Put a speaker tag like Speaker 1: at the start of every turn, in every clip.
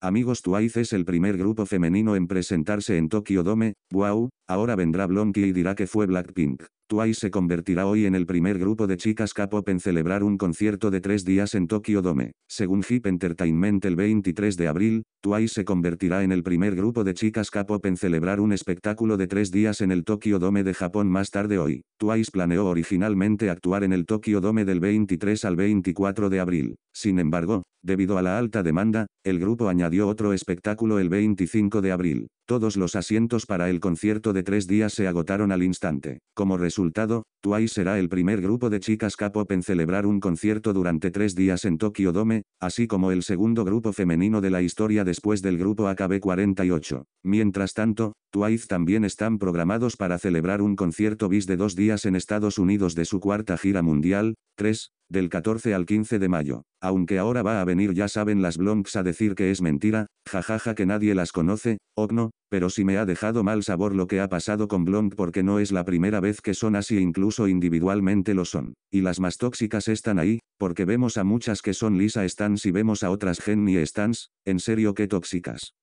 Speaker 1: Amigos Twice es el primer grupo femenino en presentarse en Tokyo Dome, wow, ahora vendrá Blonky y dirá que fue Blackpink. Twice se convertirá hoy en el primer grupo de chicas K-pop en celebrar un concierto de tres días en Tokyo Dome. Según Hip Entertainment el 23 de abril, Twice se convertirá en el primer grupo de chicas K-pop en celebrar un espectáculo de tres días en el Tokyo Dome de Japón más tarde hoy. Twice planeó originalmente actuar en el Tokyo Dome del 23 al 24 de abril. Sin embargo, debido a la alta demanda, el grupo añadió otro espectáculo el 25 de abril. Todos los asientos para el concierto de tres días se agotaron al instante. Como resultado, Twice será el primer grupo de chicas K-pop en celebrar un concierto durante tres días en Tokyo Dome, así como el segundo grupo femenino de la historia después del grupo AKB48. Mientras tanto, Twice también están programados para celebrar un concierto bis de dos días en Estados Unidos de su cuarta gira mundial, 3, del 14 al 15 de mayo. Aunque ahora va a venir ya saben las Blonks a decir que es mentira, jajaja que nadie las conoce, Ogno, pero si me ha dejado mal sabor lo que ha pasado con Blond, porque no es la primera vez que son así incluso individualmente lo son. Y las más tóxicas están ahí, porque vemos a muchas que son Lisa Stans y vemos a otras Jenny Stans, en serio qué tóxicas.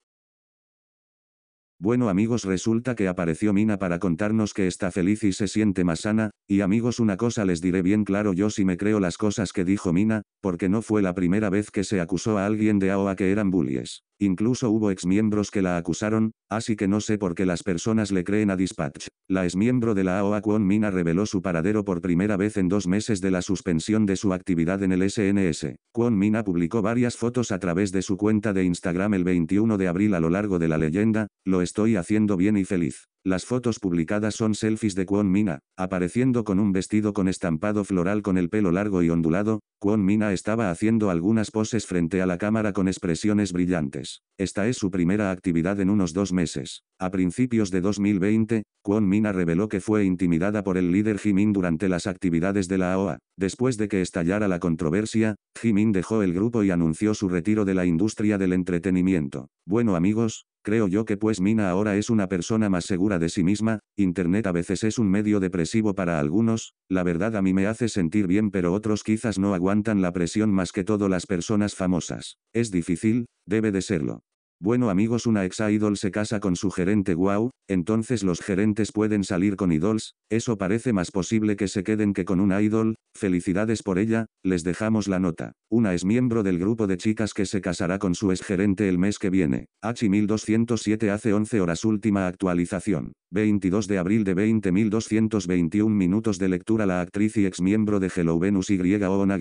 Speaker 1: Bueno amigos resulta que apareció Mina para contarnos que está feliz y se siente más sana, y amigos una cosa les diré bien claro yo si me creo las cosas que dijo Mina, porque no fue la primera vez que se acusó a alguien de AOA que eran bullies. Incluso hubo exmiembros que la acusaron, así que no sé por qué las personas le creen a Dispatch. La exmiembro de la AOA Kwon Mina reveló su paradero por primera vez en dos meses de la suspensión de su actividad en el SNS. Kwon Mina publicó varias fotos a través de su cuenta de Instagram el 21 de abril a lo largo de la leyenda, lo estoy haciendo bien y feliz. Las fotos publicadas son selfies de Kwon Mina, apareciendo con un vestido con estampado floral con el pelo largo y ondulado, Kwon Mina estaba haciendo algunas poses frente a la cámara con expresiones brillantes. Esta es su primera actividad en unos dos meses. A principios de 2020, Kwon Mina reveló que fue intimidada por el líder Jimin durante las actividades de la AOA. Después de que estallara la controversia, Jimin dejó el grupo y anunció su retiro de la industria del entretenimiento. Bueno amigos, Creo yo que pues Mina ahora es una persona más segura de sí misma, Internet a veces es un medio depresivo para algunos, la verdad a mí me hace sentir bien pero otros quizás no aguantan la presión más que todo las personas famosas. Es difícil, debe de serlo. Bueno amigos una ex idol se casa con su gerente wow, entonces los gerentes pueden salir con idols, eso parece más posible que se queden que con una idol, felicidades por ella, les dejamos la nota. Una es miembro del grupo de chicas que se casará con su ex gerente el mes que viene. H1207 hace 11 horas última actualización. 22 de abril de 20.221 minutos de lectura La actriz y ex miembro de Hello Venus Y Oona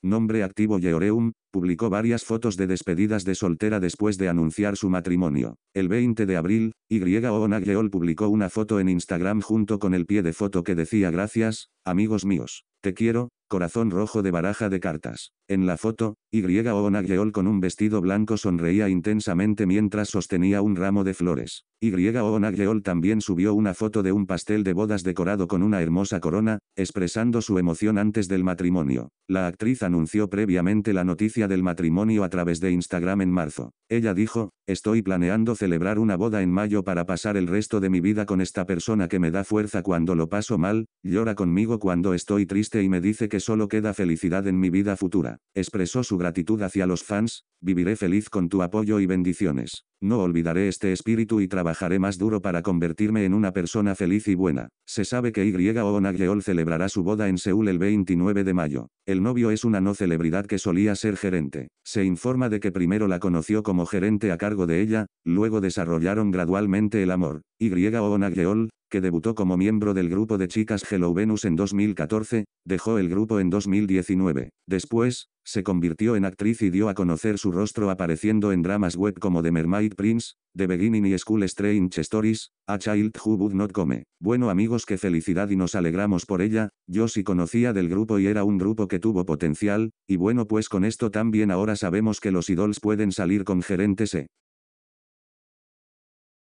Speaker 1: nombre activo Yeoreum, publicó varias fotos de despedidas de soltera después de anunciar su matrimonio. El 20 de abril, Y Oona publicó una foto en Instagram junto con el pie de foto que decía gracias, amigos míos. Te quiero, corazón rojo de baraja de cartas. En la foto, Y. o con un vestido blanco sonreía intensamente mientras sostenía un ramo de flores. Y. o también subió una foto de un pastel de bodas decorado con una hermosa corona, expresando su emoción antes del matrimonio. La actriz anunció previamente la noticia del matrimonio a través de Instagram en marzo. Ella dijo, Estoy planeando celebrar una boda en mayo para pasar el resto de mi vida con esta persona que me da fuerza cuando lo paso mal, llora conmigo cuando estoy triste y me dice que solo queda felicidad en mi vida futura. Expresó su gratitud hacia los fans, viviré feliz con tu apoyo y bendiciones. No olvidaré este espíritu y trabajaré más duro para convertirme en una persona feliz y buena. Se sabe que Y.O. Nagyol celebrará su boda en Seúl el 29 de mayo. El novio es una no celebridad que solía ser gerente. Se informa de que primero la conoció como gerente a cargo de ella, luego desarrollaron gradualmente el amor. Y.O. Nagyol, que debutó como miembro del grupo de chicas Hello Venus en 2014, dejó el grupo en 2019. Después, se convirtió en actriz y dio a conocer su rostro apareciendo en dramas web como The Mermaid Prince, The Beginning y School Strange Stories, A Child Who Would Not Come. Bueno amigos que felicidad y nos alegramos por ella, yo sí conocía del grupo y era un grupo que tuvo potencial, y bueno pues con esto también ahora sabemos que los idols pueden salir con gerentes E.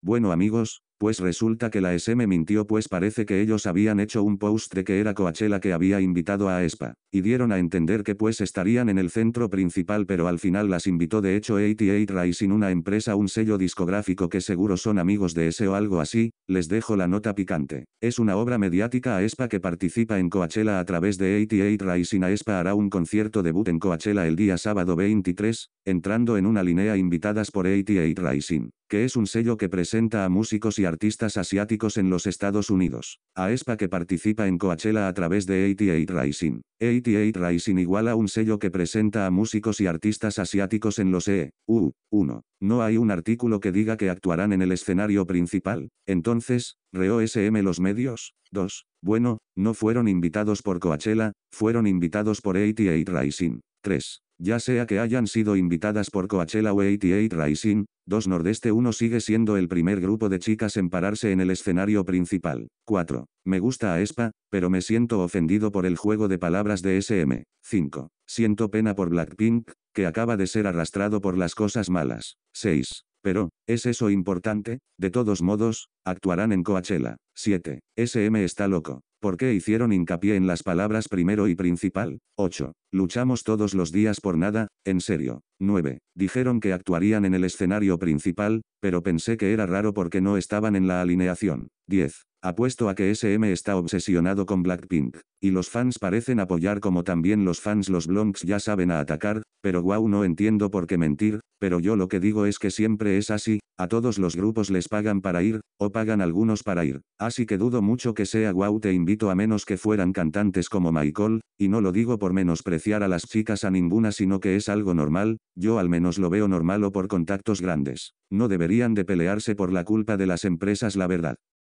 Speaker 1: Bueno amigos, pues resulta que la SM mintió pues parece que ellos habían hecho un post de que era Coachella que había invitado a ESPA, y dieron a entender que pues estarían en el centro principal pero al final las invitó de hecho 88 Rising una empresa un sello discográfico que seguro son amigos de ese o algo así, les dejo la nota picante. Es una obra mediática a ESPA que participa en Coachella a través de 88 Rising Aespa hará un concierto debut en Coachella el día sábado 23, entrando en una línea invitadas por 88 Rising, que es un sello que presenta a músicos y artistas artistas asiáticos en los Estados Unidos. a espa que participa en Coachella a través de 88 Rising. 88 igual a un sello que presenta a músicos y artistas asiáticos en los EU. 1. No hay un artículo que diga que actuarán en el escenario principal. Entonces, ¿reosm los medios? 2. Bueno, no fueron invitados por Coachella, fueron invitados por 88 Rising. 3. Ya sea que hayan sido invitadas por Coachella o 88 Rising, 2 Nordeste 1 sigue siendo el primer grupo de chicas en pararse en el escenario principal. 4. Me gusta a Espa, pero me siento ofendido por el juego de palabras de SM. 5. Siento pena por Blackpink, que acaba de ser arrastrado por las cosas malas. 6. Pero, ¿es eso importante? De todos modos, actuarán en Coachella. 7. SM está loco. ¿Por qué hicieron hincapié en las palabras primero y principal? 8. Luchamos todos los días por nada, en serio. 9. Dijeron que actuarían en el escenario principal, pero pensé que era raro porque no estaban en la alineación. 10. Apuesto a que SM está obsesionado con Blackpink, y los fans parecen apoyar como también los fans los Blonks ya saben a atacar, pero wow no entiendo por qué mentir, pero yo lo que digo es que siempre es así, a todos los grupos les pagan para ir, o pagan algunos para ir, así que dudo mucho que sea guau, te invito a menos que fueran cantantes como Michael, y no lo digo por menospreciar a las chicas a ninguna sino que es algo normal, yo al menos lo veo normal o por contactos grandes. No deberían de pelearse por la culpa de las empresas la verdad.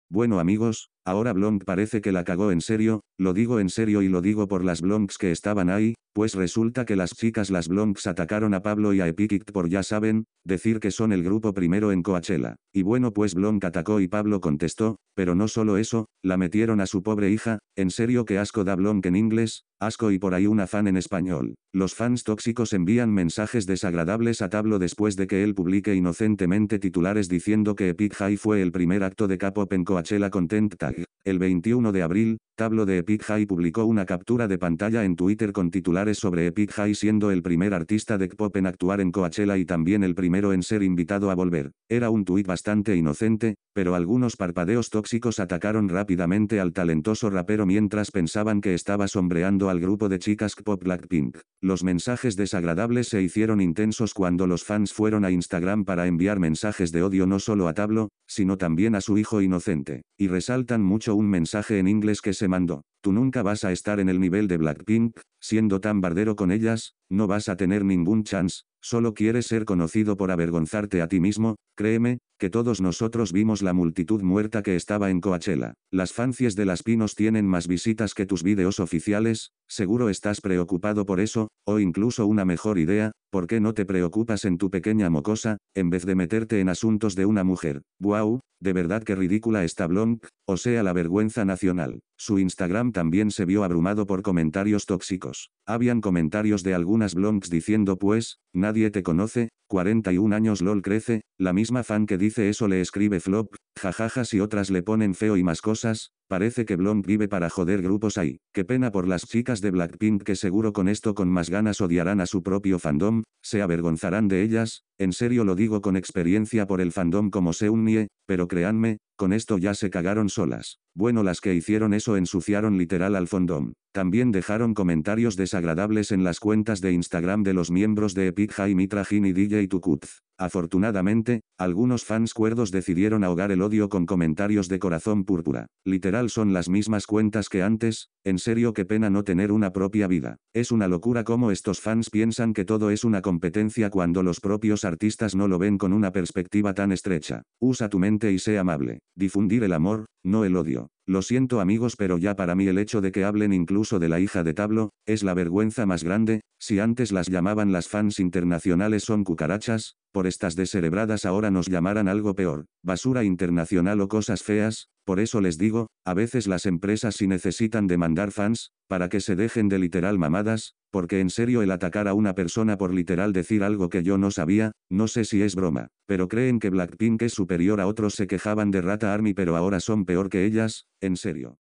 Speaker 1: Bueno amigos, Ahora Blonk parece que la cagó en serio, lo digo en serio y lo digo por las Blonks que estaban ahí, pues resulta que las chicas las Blonks atacaron a Pablo y a Epic por ya saben, decir que son el grupo primero en Coachella. Y bueno pues Blonk atacó y Pablo contestó, pero no solo eso, la metieron a su pobre hija, en serio que asco da Blonk en inglés, asco y por ahí una fan en español. Los fans tóxicos envían mensajes desagradables a Pablo después de que él publique inocentemente titulares diciendo que Epic High fue el primer acto de capo en Coachella Tent Tag. El 21 de abril, Tablo de Epic High publicó una captura de pantalla en Twitter con titulares sobre Epic High siendo el primer artista de pop en actuar en Coachella y también el primero en ser invitado a volver. Era un tuit bastante inocente, pero algunos parpadeos tóxicos atacaron rápidamente al talentoso rapero mientras pensaban que estaba sombreando al grupo de chicas Kpop pop Blackpink. Los mensajes desagradables se hicieron intensos cuando los fans fueron a Instagram para enviar mensajes de odio no solo a Tablo, sino también a su hijo inocente, y resaltan mucho un mensaje en inglés que se mandó. Tú nunca vas a estar en el nivel de Blackpink, siendo tan bardero con ellas, no vas a tener ningún chance, solo quieres ser conocido por avergonzarte a ti mismo, créeme, que todos nosotros vimos la multitud muerta que estaba en Coachella. Las fancies de Las Pinos tienen más visitas que tus videos oficiales, seguro estás preocupado por eso, o incluso una mejor idea, ¿por qué no te preocupas en tu pequeña mocosa, en vez de meterte en asuntos de una mujer? ¡Wow! De verdad que ridícula está Blonk, o sea la vergüenza nacional. Su Instagram también se vio abrumado por comentarios tóxicos. Habían comentarios de algunas Blonks diciendo pues, nadie te conoce, 41 años LOL crece, la misma fan que dice dice eso le escribe flop, jajaja y otras le ponen feo y más cosas, Parece que Blond vive para joder grupos ahí. Qué pena por las chicas de Blackpink que seguro con esto con más ganas odiarán a su propio fandom, se avergonzarán de ellas, en serio lo digo con experiencia por el fandom como se unie, pero créanme, con esto ya se cagaron solas. Bueno, las que hicieron eso ensuciaron literal al fandom. También dejaron comentarios desagradables en las cuentas de Instagram de los miembros de Epic High Trajin y DJ Tukutz. Afortunadamente, algunos fans cuerdos decidieron ahogar el odio con comentarios de corazón púrpura. Literal son las mismas cuentas que antes, en serio qué pena no tener una propia vida. Es una locura cómo estos fans piensan que todo es una competencia cuando los propios artistas no lo ven con una perspectiva tan estrecha. Usa tu mente y sé amable. Difundir el amor, no el odio. Lo siento amigos pero ya para mí el hecho de que hablen incluso de la hija de Tablo, es la vergüenza más grande, si antes las llamaban las fans internacionales son cucarachas, por estas deserebradas ahora nos llamarán algo peor, basura internacional o cosas feas, por eso les digo, a veces las empresas si necesitan demandar fans, para que se dejen de literal mamadas, porque en serio el atacar a una persona por literal decir algo que yo no sabía, no sé si es broma, pero creen que Blackpink es superior a otros se quejaban de Rata Army pero ahora son peor que ellas, en serio.